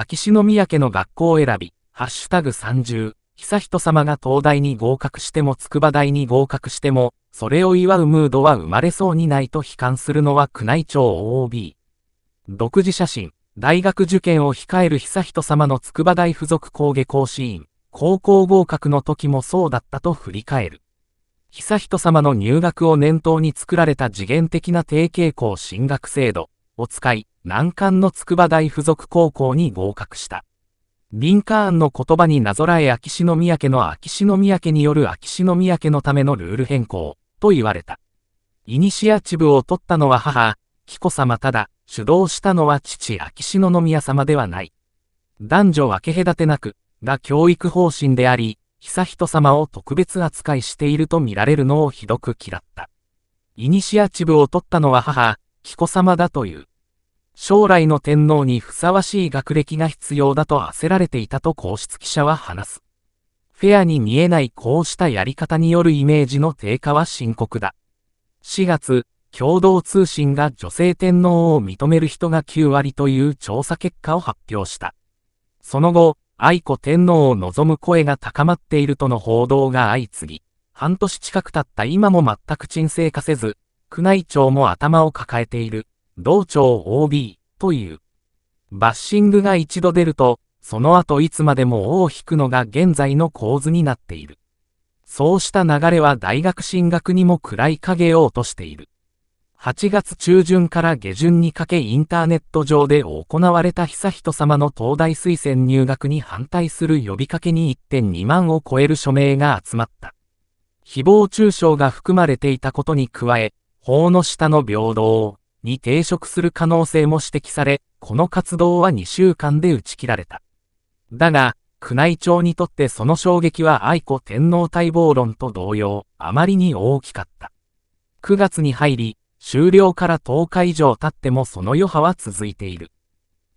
秋篠宮家の学校選び、ハッシュタグ30、悠仁さまが東大に合格しても筑波大に合格しても、それを祝うムードは生まれそうにないと悲観するのは宮内庁 OB。独自写真、大学受験を控える悠仁さまの筑波大附属工芸講師員、高校合格の時もそうだったと振り返る。悠仁さまの入学を念頭に作られた次元的な低傾校進学制度、を使い、難関の筑波大附属高校に合格した。リンカーンの言葉になぞらえ秋篠宮家の秋篠宮家による秋篠宮家のためのルール変更、と言われた。イニシアチブを取ったのは母、紀子さまただ、主導したのは父秋篠宮様ではない。男女分け隔てなく、が教育方針であり、悠仁さまを特別扱いしていると見られるのをひどく嫌った。イニシアチブを取ったのは母、紀子様だという。将来の天皇にふさわしい学歴が必要だと焦られていたと皇室記者は話す。フェアに見えないこうしたやり方によるイメージの低下は深刻だ。4月、共同通信が女性天皇を認める人が9割という調査結果を発表した。その後、愛子天皇を望む声が高まっているとの報道が相次ぎ、半年近く経った今も全く沈静化せず、宮内庁も頭を抱えている、道庁 OB という。バッシングが一度出ると、その後いつまでも尾を引くのが現在の構図になっている。そうした流れは大学進学にも暗い影を落としている。8月中旬から下旬にかけインターネット上で行われた悠仁さまの東大推薦入学に反対する呼びかけに1.2万を超える署名が集まった。誹謗中傷が含まれていたことに加え、法の下の平等に抵触する可能性も指摘され、この活動は2週間で打ち切られた。だが、宮内庁にとってその衝撃は愛子天皇待望論と同様、あまりに大きかった。9月に入り、終了から10日以上経ってもその余波は続いている。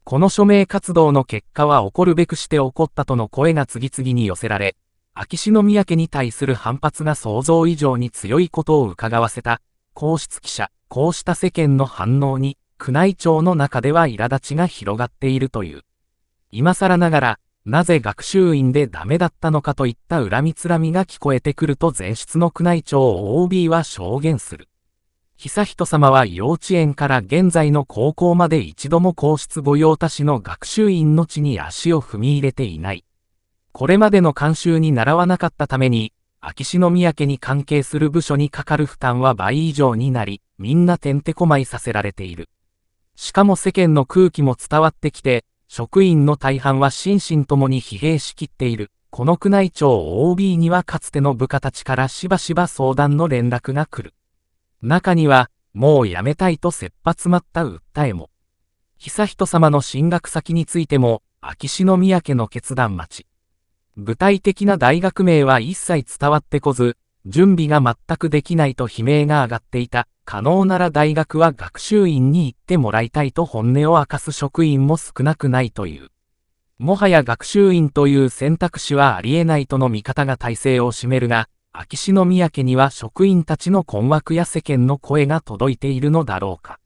この署名活動の結果は起こるべくして起こったとの声が次々に寄せられ、秋篠宮家に対する反発が想像以上に強いことを伺わせた皇室記者、こうした世間の反応に、宮内庁の中では苛立ちが広がっているという。今更ながら、なぜ学習院でダメだったのかといった恨みつらみが聞こえてくると前室の宮内庁 OB は証言する。悠仁さまは幼稚園から現在の高校まで一度も皇室御用達の学習院の地に足を踏み入れていない。これまでの慣習に習わなかったために、秋篠宮家に関係する部署にかかる負担は倍以上になり、みんなてんてこまいさせられている。しかも世間の空気も伝わってきて、職員の大半は心身ともに疲弊しきっている。この宮内庁 OB にはかつての部下たちからしばしば相談の連絡が来る。中には、もう辞めたいと切羽詰まった訴えも。悠仁さまの進学先についても、秋篠宮家の決断待ち。具体的な大学名は一切伝わってこず、準備が全くできないと悲鳴が上がっていた。可能なら大学は学習院に行ってもらいたいと本音を明かす職員も少なくないという。もはや学習院という選択肢はありえないとの見方が体制を占めるが、秋篠宮家には職員たちの困惑や世間の声が届いているのだろうか。